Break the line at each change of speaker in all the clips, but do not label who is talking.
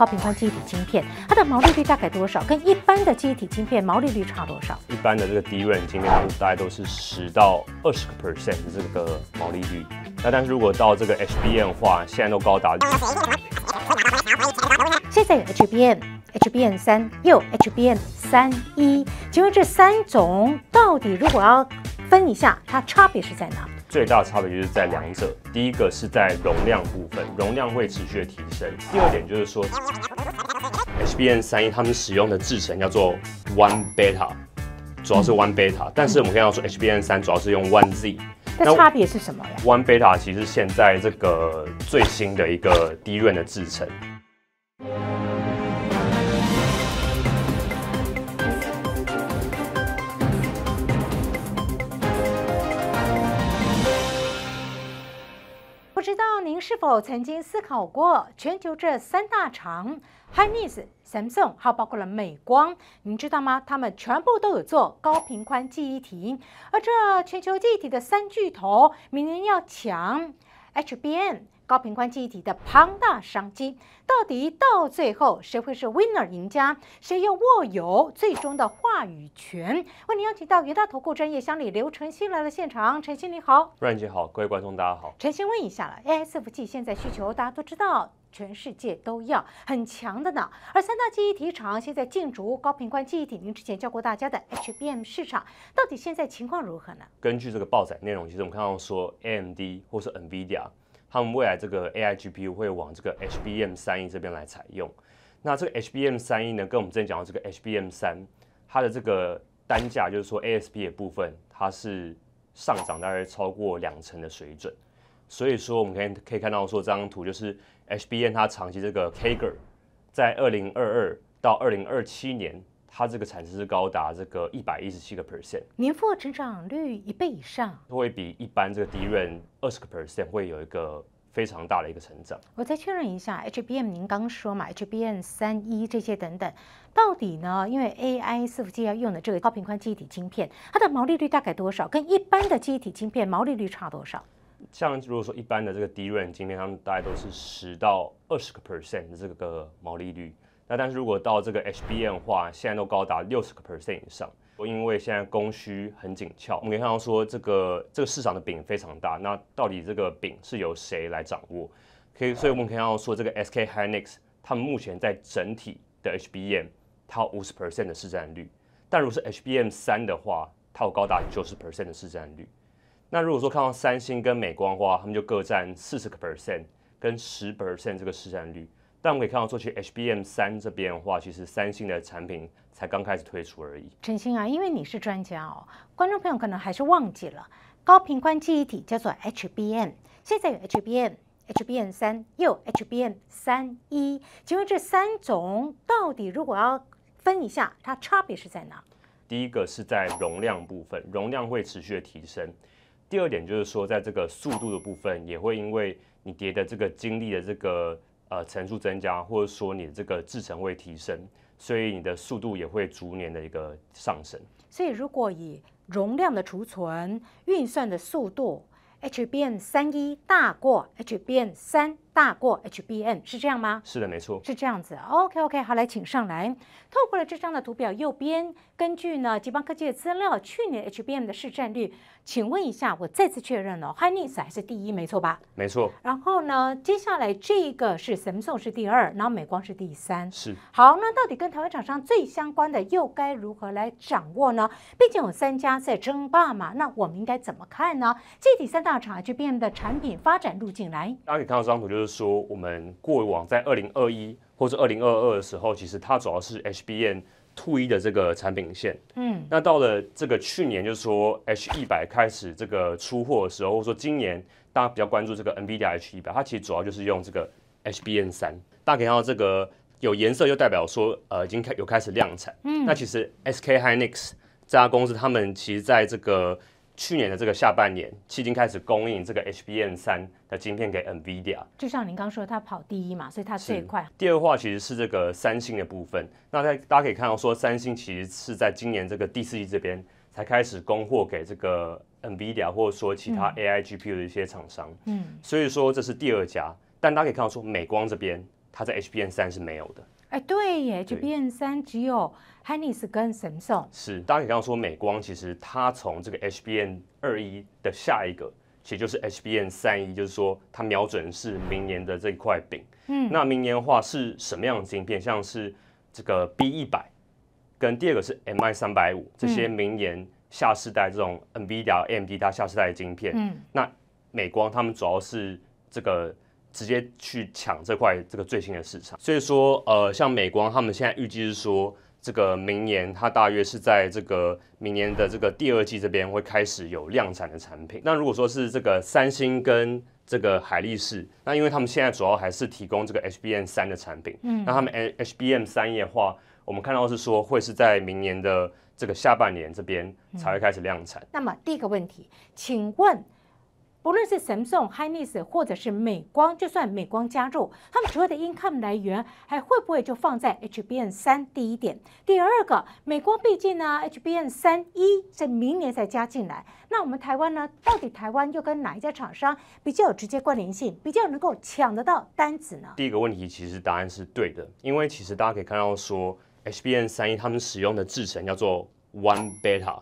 高频宽忆体晶片，它的毛利率大概多少？跟一般的记忆体晶片毛利率差多少？
一般的这个低端晶片，大概都是十到二十个 percent 这个毛利率。那但是如果到这个 HBN 话，现在都高达。
现在有 HBN，HBN 三又 HBN 三一。请问这三种到底如果要分一下，它差别是在哪？
最大的差别就是在两者，第一个是在容量部分，容量会持续的提升。第二点就是说，HBN 三一他们使用的制程叫做 One Beta，主要是 One Beta。但是我们在要说 HBN 三主要是用 One Z，
那差别是什么呀
？One Beta 其实现在这个最新的一个低润的制程。
是否曾经思考过全球这三大厂 h i n e s Samsung，还包括了美光，你知道吗？他们全部都有做高频宽记忆体，而这全球记忆体的三巨头，明年要抢 HBM。高频宽记忆体的庞大商机，到底到最后谁会是 winner 赢家？谁又握有最终的话语权？为您邀请到云大投顾专业经理刘晨新来了现场。晨新你好，主
持人你好，各位观众大家好。
晨新问一下了，A S F G 现在需求大家都知道，全世界都要很强的呢。而三大记忆体厂现在竞逐高频宽记忆体，您之前教过大家的 H B M 市场，到底现在情况如何呢？
根据这个报载内容，其实我们看到说，AMD 或是 Nvidia。他们未来这个 AI GPU 会往这个 HBM 三一这边来采用。那这个 HBM 三一呢，跟我们之前讲到这个 HBM 三，它的这个单价就是说 ASP 的部分，它是上涨大概超过两成的水准。所以说我们可以可以看到说这张图就是 HBM 它长期这个 Kager 在二零二二到二零二七年。它这个产值是高达这个一百一十七个 percent，
年复合成长率一倍以上，
会比一般这个低润二十个 percent 会有一个非常大的一个成长。
我再确认一下，HBM 您刚说嘛，HBM 三一这些等等，到底呢？因为 AI 伺服器要用的这个高频宽记忆体晶片，它的毛利率大概多少？跟一般的记忆体晶片毛利率差多少？
像如果说一般的这个低润晶片，他们大概都是十到二十个 percent 的这个毛利率。那但是如果到这个 HBM 的话，现在都高达六十个 percent 以上，因为现在供需很紧俏。我们可以看到说，这个这个市场的饼非常大。那到底这个饼是由谁来掌握？可以，所以我们可以看到说，这个 SK Hynix 它们目前在整体的 HBM 它有五十 percent 的市占率。但如果是 HBM 三的话，它有高达九十 percent 的市占率。那如果说看到三星跟美光的话，他们就各占四十个 percent 跟十 percent 这个市占率。但我们可以看到，其实 HBM 三这边的话，其实三星的产品才刚开始推出而已。
陈星啊，因为你是专家哦，观众朋友可能还是忘记了，高频宽记忆体叫做 HBM，现在有 HBM、HBM 三，又 HBM 三一，请问这三种到底如果要分一下，它差别是在哪？
第一个是在容量部分，容量会持续提升；第二点就是说，在这个速度的部分，也会因为你叠的这个经历的这个。呃，层数增加，或者说你这个制程会提升，所以你的速度也会逐年的一个上升。所
以，如果以容量的储存、运算的速度，HBM 三一大过 HBM 三。大过 H B N 是这样吗？是的，没错，是这样子。OK OK，好，来请上来。透过了这张的图表，右边根据呢吉邦科技的资料，去年 H B N 的市占率，请问一下，我再次确认了 h y n i e 还是第一，没错吧？没错。然后呢，接下来这个是神兽是第二，然后美光是第三。是。好，那到底跟台湾厂商最相关的又该如何来掌握呢？毕竟有三家在争霸嘛，那我们应该怎么看呢？体三大厂 H B N 的产品发展路径来。
大家可以看到这张图就。就是说，我们过往在二零二一或者二零二二的时候，其实它主要是 HBN Two 一的这个产品线。嗯，那到了这个去年，就是说 H 一百开始这个出货的时候，或者说今年大家比较关注这个 NVIDIA H 一百，它其实主要就是用这个 HBN 三。大家可以看到，这个有颜色就代表说，呃，已经开有开始量产。嗯，那其实 SK Hynix 这家公司，他们其实在这个去年的这个下半年，迄今开始供应这个 HBM 三的晶片给 Nvidia。
就像您刚说，它跑第一嘛，所以它最快。
第二话其实是这个三星的部分。那在大家可以看到，说三星其实是在今年这个第四季这边才开始供货给这个 Nvidia 或者说其他 AI GPU 的一些厂商。嗯，所以说这是第二家。但大家可以看到，说美光这边它在 HBM 三是没有的。
哎，对耶，HBN 三只有 h a n n i s 跟神送。
是，大家可以刚刚说，美光其实它从这个 HBN 二一的下一个，其实就是 HBN 三一，就是说它瞄准是明年的这一块饼。嗯，那明年的话是什么样的晶片？像是这个 B 一百，跟第二个是 MI 三百五，这些明年下世代这种 n v a m d 它下世代的晶片。嗯，那美光他们主要是这个。直接去抢这块这个最新的市场，所以说，呃，像美光他们现在预计是说，这个明年它大约是在这个明年的这个第二季这边会开始有量产的产品。那如果说是这个三星跟这个海力士，那因为他们现在主要还是提供这个 HBM 三的产品，那他们 H HBM 三的话，我们看到是说会是在明年的这个下半年这边才会开始量产。
那么第一个问题，请问？不论是神 s Highness，或者是美光，就算美光加入，他们所有的 income 来源还会不会就放在 HBN 三？第一点，第二个，美光毕竟呢，HBN 三一在明年才加进来，那我们台湾呢，到底台湾又跟哪一家厂商比较有直接关联性，比较能够抢得到单子呢？
第一个问题其实答案是对的，因为其实大家可以看到说，HBN 三一他们使用的制程叫做 One Beta。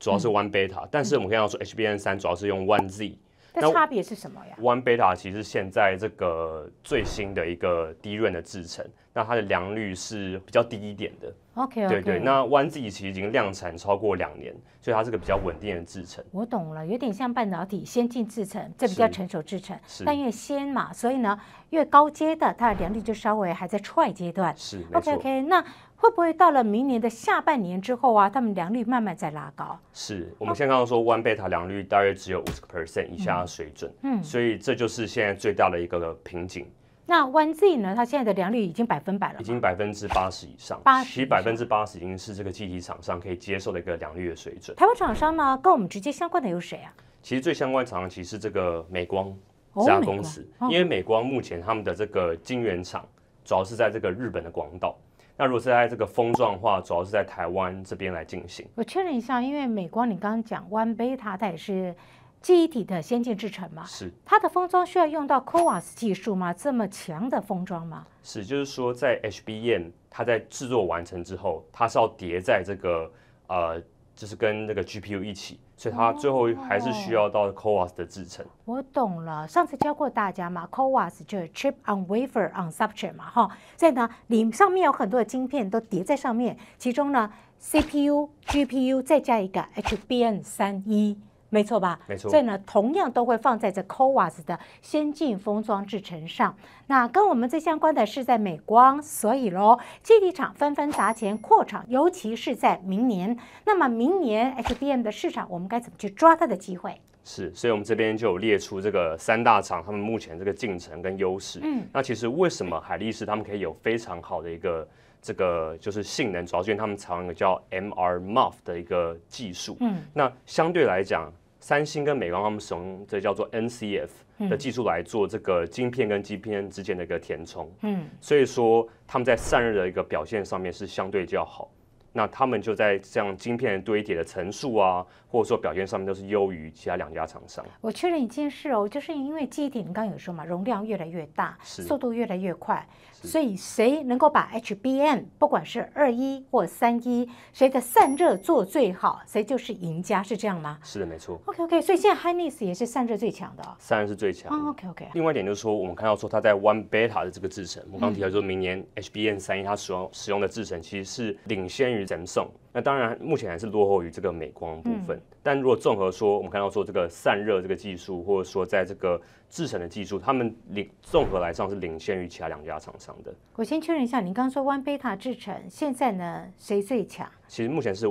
主要是 one beta，但是我们看到说 h b n 三主要是用 one z，
那差别是什
么呀？one beta 其实现在这个最新的一个低润的制程，那它的良率是比较低一点的。
OK，对对。那
one z 其实已经量产超过两年，所以它是个比较稳定的制程。
我懂了，有点像半导体先进制程，这比较成熟制程，但越先嘛，所以呢，越高阶的它的良率就稍微还在踹阶
段。是，OK OK。
那会不会到了明年的下半年之后啊，他们良率慢慢再拉高？
是我们先刚刚说，One Beta 良率大约只有五十个 percent 以下的水准，嗯，所以这就是现在最大的一个瓶颈。
那 One Z 呢？它现在的良率已经百分百了，已经
百分之八十以上，八十，其实百分之八十已经是这个机体厂商可以接受的一个良率的水准。台湾厂商
呢，跟我们直接相关的有谁啊？
其实最相关的厂商其实这个美光这家公司，因为美光目前他们的这个晶圆厂主要是在这个日本的广岛。那如果是在这个封装的话，主要是在台湾这边来进行。
我确认一下，因为美光，你刚刚讲 One Beta，它也是记忆体的先进制程嘛？是。它的封装需要用到 CoWAS 技术吗？这么强的封装吗？
是，就是说在 HBM，它在制作完成之后，它是要叠在这个呃，就是跟那个 GPU 一起。所以它最后还是需要到 CoWAS 的制成。
我懂了，上次教过大家嘛，CoWAS 就是 Chip on Wafer on Substrate 嘛，哈，在呢，里上面有很多的晶片都叠在上面，其中呢，CPU、GPU 再加一个 HBM 三一。没错吧？没错。所以呢，同样都会放在这 COWAS 的先进封装制程上。那跟我们最相关的是在美光，所以喽，基地厂纷纷砸钱扩厂，尤其是在明年。那么明年 h b m 的市场，我们该怎么去抓它的机会？
是，所以我们这边就有列出这个三大厂他们目前这个进程跟优势。嗯，那其实为什么海力士他们可以有非常好的一个这个就是性能？主要是因为他们采用一个叫 MR Muff 的一个技术。嗯，那相对来讲。三星跟美光他们使用这叫做 NCF 的技术来做这个晶片跟 GPN 之间的一个填充，嗯，所以说他们在散热的一个表现上面是相对较好。那他们就在这样晶片堆叠的层数啊，或者说表现上面都是优于其他两家厂商。
我确认一件事哦，就是因为记忆体，你刚刚有说嘛，容量越来越大，速度越来越快，所以谁能够把 H B N 不管是二一或三一，谁的散热做最好，谁就是赢家，是这样吗？是的，没错。OK OK，所以现在 Highness 也是散热最强的，
散热是最强。OK OK。另外一点就是说，我们看到说它在 One Beta 的这个制程，我刚提到说明年 H B N 三一它使用使用的制程其实是领先于。z e 送？s n g 那当然目前还是落后于这个美光部分。但如果综合说，我们看到说这个散热这个技术，或者说在这个制程的技术，他们领综合来上是领先于其他两家厂商的。
我先确认一下，您刚刚说 One Beta 制程，现在呢谁最强？
其实目前是。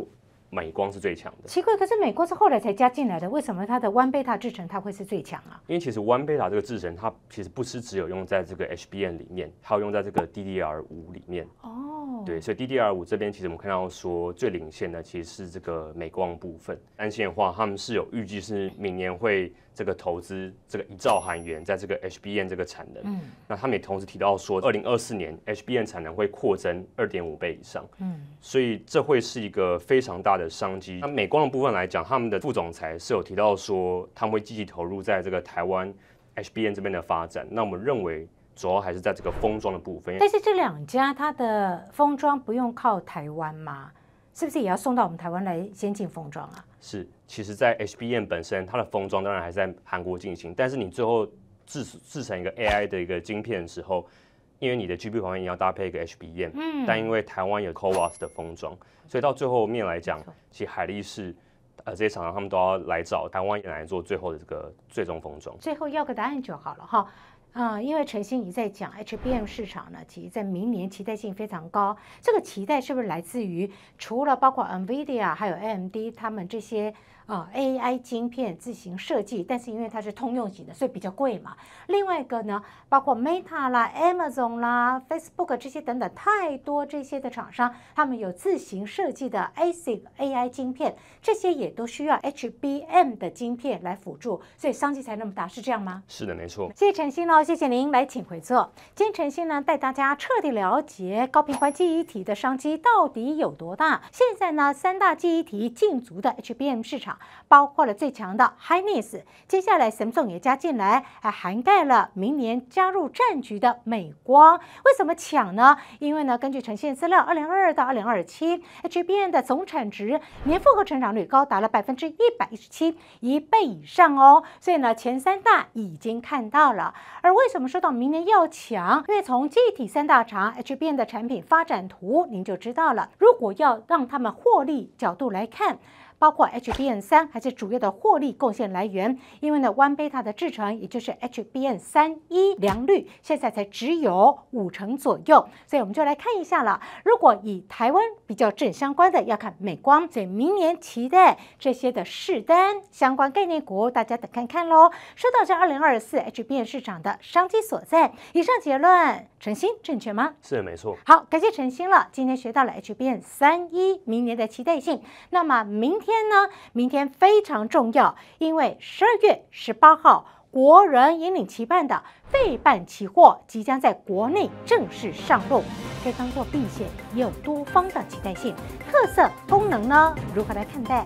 美光是最强的，
奇怪，可是美光是后来才加进来的，为什么它的 one beta 制程它会是最强啊？
因为其实 one beta 这个制程，它其实不是只有用在这个 HBM 里面，还有用在这个 DDR 五里面。
哦，对，
所以 DDR 五这边其实我们看到说最领先的其实是这个美光部分。按线的话，他们是有预计是明年会。这个投资这个一兆韩元在这个 HBN 这个产能，嗯，那他们也同时提到说，二零二四年 HBN 产能会扩增二点五倍以上，嗯，所以这会是一个非常大的商机。那美光的部分来讲，他们的副总裁是有提到说，他们会积极投入在这个台湾 HBN 这边的发展。那我们认为，主要还是在这个封装的部分。但是
这两家它的封装不用靠台湾吗？是不是也要送到我们台湾来先进封装啊？
是，其实，在 HBM 本身它的封装当然还在韩国进行，但是你最后制制成一个 AI 的一个晶片的时候，因为你的 GPU 方要搭配一个 HBM，嗯，但因为台湾有 c o v a s 的封装，所以到最后面来讲，其实海力士呃这些厂商他们都要来找台湾来做最后的这个最终封装。
最后要个答案就好了哈。啊，因为陈欣怡在讲 HBM 市场呢，其实在明年期待性非常高。这个期待是不是来自于除了包括 Nvidia 还有 AMD 他们这些啊 AI 晶片自行设计，但是因为它是通用型的，所以比较贵嘛。另外一个呢，包括 Meta 啦、Amazon 啦、Facebook 这些等等太多这些的厂商，他们有自行设计的 ASIC AI 晶片，这些也都需要 HBM 的晶片来辅助，所以商机才那么大，是这样吗？
是的，没错。
谢谢陈欣呢。好，谢谢您来，请回座。金晨曦呢，带大家彻底了解高频关记忆体的商机到底有多大。现在呢，三大记忆体竞逐的 HBM 市场，包括了最强的 Highness，接下来神 g 也加进来，还涵盖了明年加入战局的美光。为什么抢呢？因为呢，根据呈现资料，二零二二到二零二七 HBM 的总产值年复合成长率高达了百分之一百一十七，一倍以上哦。所以呢，前三大已经看到了。为什么说到明年要抢？因为从气体三大厂 HBN 的产品发展图，您就知道了。如果要让他们获利角度来看。包括 HBN 三还是主要的获利贡献来源，因为呢，One Beta 的制成，也就是 HBN 三一良率，现在才只有五成左右，所以我们就来看一下了。如果以台湾比较正相关的，要看美光所以明年期待这些的市单相关概念股，大家等看看喽。说到这，二零二四 HBN 市场的商机所在，以上结论诚心正确吗？是没错。好，感谢诚心了，今天学到了 HBN 三一明年的期待性，那么明天。天呢，明天非常重要，因为十二月十八号，国人引领期办的费办期货即将在国内正式上路，这当做避险，也有多方的期待性，特色功能呢，如何来看待？